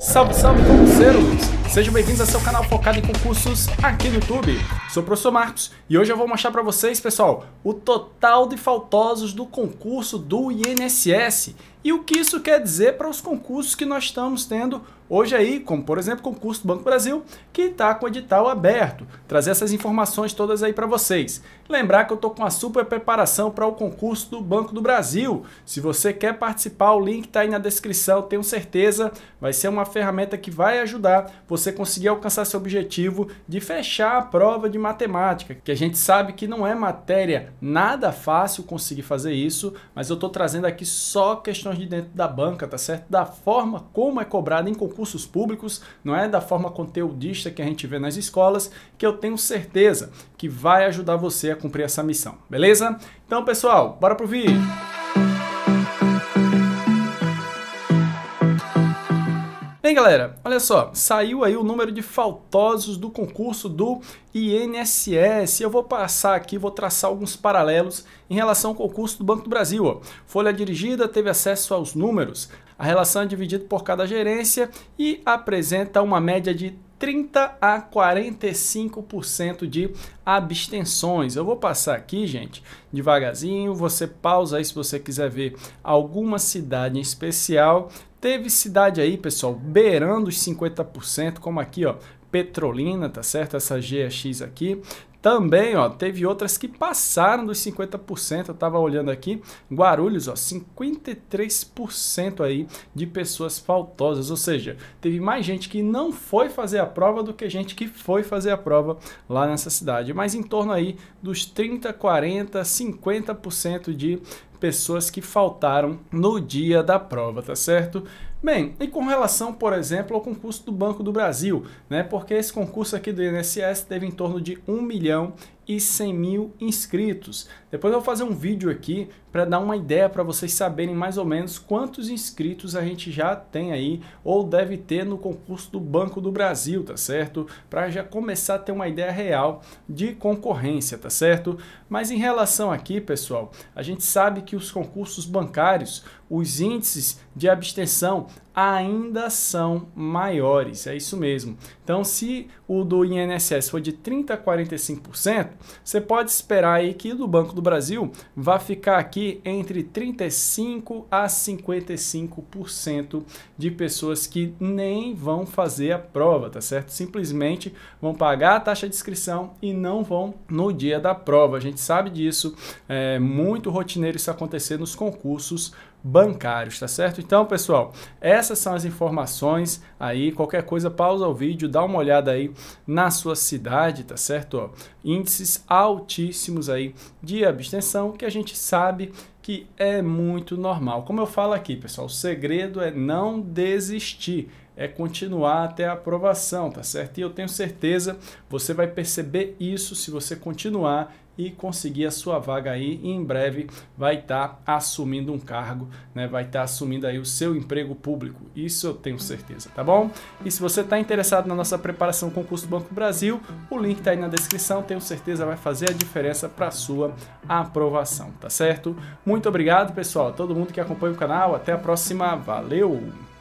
Salve, salve, conceiros! Sejam bem-vindos ao seu canal focado em concursos aqui no YouTube. Sou o professor Marcos e hoje eu vou mostrar para vocês, pessoal, o total de faltosos do concurso do INSS e o que isso quer dizer para os concursos que nós estamos tendo hoje aí, como por exemplo o concurso do Banco Brasil, que está com o edital aberto. Trazer essas informações todas aí para vocês. Lembrar que eu estou com a super preparação para o concurso do Banco do Brasil. Se você quer participar, o link está aí na descrição, tenho certeza. Vai ser uma ferramenta que vai ajudar você você conseguir alcançar seu objetivo de fechar a prova de matemática, que a gente sabe que não é matéria nada fácil conseguir fazer isso, mas eu estou trazendo aqui só questões de dentro da banca, tá certo? Da forma como é cobrada em concursos públicos, não é da forma conteudista que a gente vê nas escolas, que eu tenho certeza que vai ajudar você a cumprir essa missão, beleza? Então, pessoal, bora pro vídeo! Bem, galera, olha só, saiu aí o número de faltosos do concurso do INSS. Eu vou passar aqui, vou traçar alguns paralelos em relação ao concurso do Banco do Brasil. Folha dirigida teve acesso aos números. A relação é dividida por cada gerência e apresenta uma média de 30 a 45% de abstenções. Eu vou passar aqui, gente, devagarzinho. Você pausa aí se você quiser ver alguma cidade em especial. Teve cidade aí, pessoal, beirando os 50%, como aqui, ó, Petrolina, tá certo? Essa GX aqui. Também, ó, teve outras que passaram dos 50%, eu tava olhando aqui, Guarulhos, ó, 53% aí de pessoas faltosas, ou seja, teve mais gente que não foi fazer a prova do que gente que foi fazer a prova lá nessa cidade, mas em torno aí dos 30, 40, 50% de pessoas que faltaram no dia da prova, tá certo? Bem, e com relação, por exemplo, ao concurso do Banco do Brasil, né? Porque esse concurso aqui do INSS teve em torno de 1 milhão e 100 mil inscritos. Depois eu vou fazer um vídeo aqui para dar uma ideia para vocês saberem mais ou menos quantos inscritos a gente já tem aí ou deve ter no concurso do Banco do Brasil, tá certo? Para já começar a ter uma ideia real de concorrência, tá certo? Mas em relação aqui, pessoal, a gente sabe que os concursos bancários, os índices de abstenção ainda são maiores. É isso mesmo. Então, se o do INSS for de 30% a 45%, você pode esperar aí que o do Banco do Brasil vá ficar aqui entre 35% a 55% de pessoas que nem vão fazer a prova, tá certo? Simplesmente vão pagar a taxa de inscrição e não vão no dia da prova. A gente sabe disso, é muito rotineiro isso acontecer nos concursos bancários, tá certo? Então, pessoal, essas são as informações aí. Qualquer coisa, pausa o vídeo, dá uma olhada aí na sua cidade, tá certo? Ó, índices altíssimos aí de abstenção que a gente sabe que é muito normal. Como eu falo aqui, pessoal, o segredo é não desistir é continuar até a aprovação, tá certo? E eu tenho certeza, você vai perceber isso se você continuar e conseguir a sua vaga aí e em breve vai estar tá assumindo um cargo, né? Vai estar tá assumindo aí o seu emprego público. Isso eu tenho certeza, tá bom? E se você está interessado na nossa preparação concurso do Banco Brasil, o link está aí na descrição, tenho certeza vai fazer a diferença para sua aprovação, tá certo? Muito obrigado, pessoal, todo mundo que acompanha o canal, até a próxima, valeu.